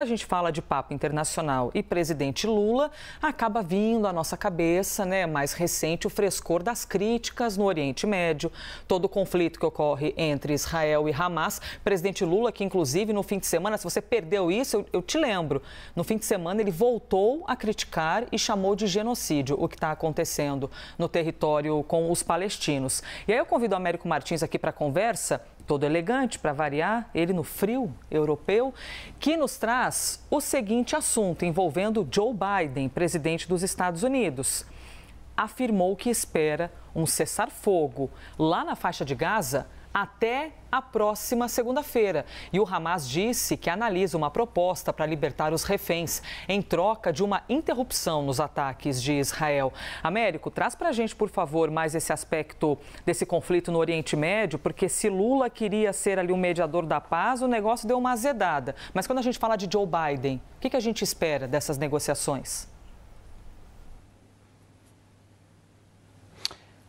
A gente fala de papo internacional e presidente Lula, acaba vindo à nossa cabeça, né, mais recente, o frescor das críticas no Oriente Médio, todo o conflito que ocorre entre Israel e Hamas. Presidente Lula, que inclusive no fim de semana, se você perdeu isso, eu, eu te lembro, no fim de semana ele voltou a criticar e chamou de genocídio o que está acontecendo no território com os palestinos. E aí eu convido o Américo Martins aqui para a conversa todo elegante para variar, ele no frio europeu, que nos traz o seguinte assunto envolvendo Joe Biden, presidente dos Estados Unidos. Afirmou que espera um cessar-fogo lá na faixa de Gaza até a próxima segunda-feira. E o Hamas disse que analisa uma proposta para libertar os reféns em troca de uma interrupção nos ataques de Israel. Américo, traz para a gente, por favor, mais esse aspecto desse conflito no Oriente Médio, porque se Lula queria ser ali um mediador da paz, o negócio deu uma azedada. Mas quando a gente fala de Joe Biden, o que, que a gente espera dessas negociações?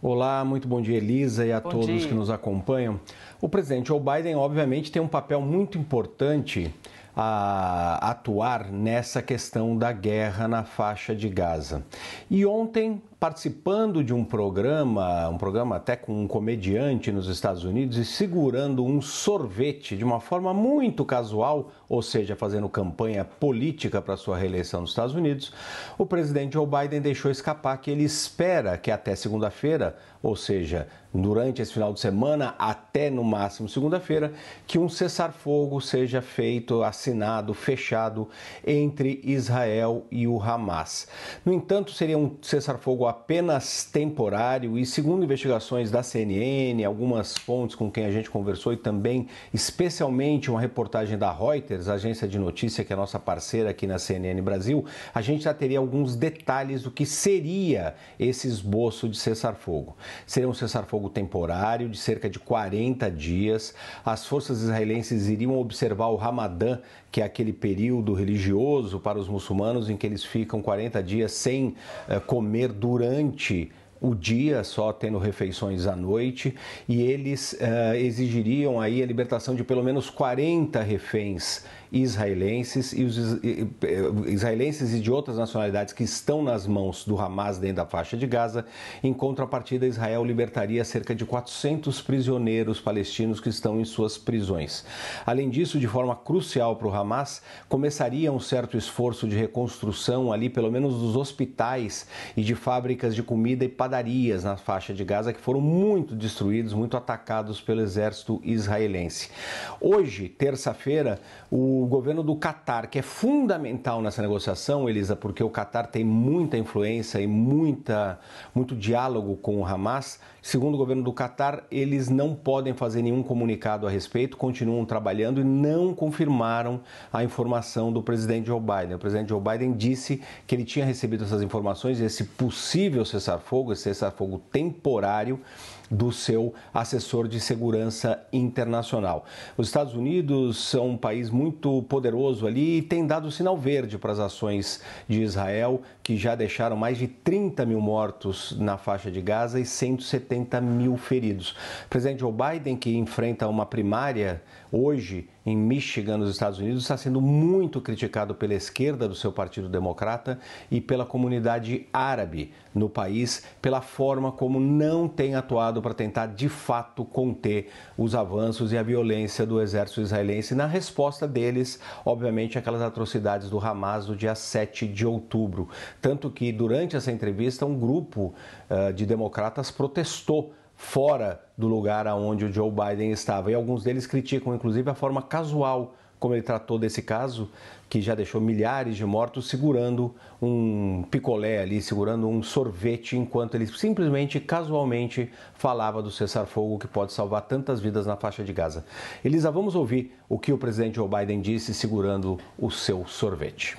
Olá, muito bom dia, Elisa, e a bom todos dia. que nos acompanham. O presidente Joe Biden, obviamente, tem um papel muito importante a atuar nessa questão da guerra na faixa de Gaza. E ontem, participando de um programa, um programa até com um comediante nos Estados Unidos e segurando um sorvete de uma forma muito casual, ou seja, fazendo campanha política para sua reeleição nos Estados Unidos, o presidente Joe Biden deixou escapar que ele espera que até segunda-feira, ou seja, durante esse final de semana até no máximo segunda-feira, que um cessar-fogo seja feito assim assinado, fechado entre Israel e o Hamas. No entanto, seria um cessar-fogo apenas temporário e, segundo investigações da CNN, algumas fontes com quem a gente conversou e também, especialmente, uma reportagem da Reuters, agência de notícia que é nossa parceira aqui na CNN Brasil, a gente já teria alguns detalhes do que seria esse esboço de cessar-fogo. Seria um cessar-fogo temporário de cerca de 40 dias. As forças israelenses iriam observar o Ramadã que é aquele período religioso para os muçulmanos em que eles ficam 40 dias sem eh, comer durante o dia, só tendo refeições à noite, e eles uh, exigiriam aí a libertação de pelo menos 40 reféns israelenses e os eh, israelenses e de outras nacionalidades que estão nas mãos do Hamas dentro da faixa de Gaza. Em contrapartida, Israel libertaria cerca de 400 prisioneiros palestinos que estão em suas prisões. Além disso, de forma crucial para o Hamas, começaria um certo esforço de reconstrução ali, pelo menos dos hospitais e de fábricas de comida e padarias na faixa de Gaza que foram muito destruídos, muito atacados pelo exército israelense. Hoje, terça-feira, o governo do Catar, que é fundamental nessa negociação, Elisa, porque o Catar tem muita influência e muita, muito diálogo com o Hamas, segundo o governo do Catar, eles não podem fazer nenhum comunicado a respeito, continuam trabalhando e não confirmaram a informação do presidente Joe Biden. O presidente Joe Biden disse que ele tinha recebido essas informações, esse possível cessar-fogo, cessar-fogo temporário do seu assessor de segurança internacional. Os Estados Unidos são um país muito poderoso ali e tem dado sinal verde para as ações de Israel, que já deixaram mais de 30 mil mortos na faixa de Gaza e 170 mil feridos. O presidente Joe Biden, que enfrenta uma primária hoje em Michigan, nos Estados Unidos, está sendo muito criticado pela esquerda do seu Partido Democrata e pela comunidade árabe no país pela forma como não tem atuado para tentar de fato conter os avanços e a violência do exército israelense na resposta deles, obviamente, aquelas atrocidades do Hamas do dia 7 de outubro. Tanto que durante essa entrevista, um grupo uh, de democratas protestou fora do lugar aonde o Joe Biden estava. E alguns deles criticam, inclusive, a forma casual como ele tratou desse caso, que já deixou milhares de mortos segurando um picolé ali, segurando um sorvete, enquanto ele simplesmente, casualmente, falava do cessar-fogo que pode salvar tantas vidas na faixa de Gaza. Elisa, vamos ouvir o que o presidente Joe Biden disse segurando o seu sorvete.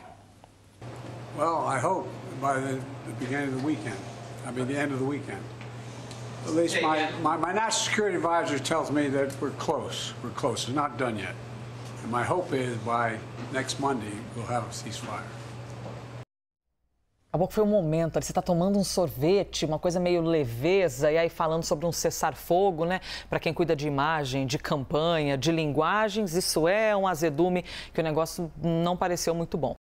Well, I hope by the beginning of the weekend, I mean the end of the weekend, at least my, my, my national security advisor tells me that we're close. We're close. It's not done yet. And my hope is by next Monday we'll have a ceasefire. Acabou que foi um momento ali, você está tomando um sorvete, uma coisa meio leveza, e aí falando sobre um cessar-fogo, né? Para quem cuida de imagem, de campanha, de linguagens, isso é um azedume que o negócio não pareceu muito bom.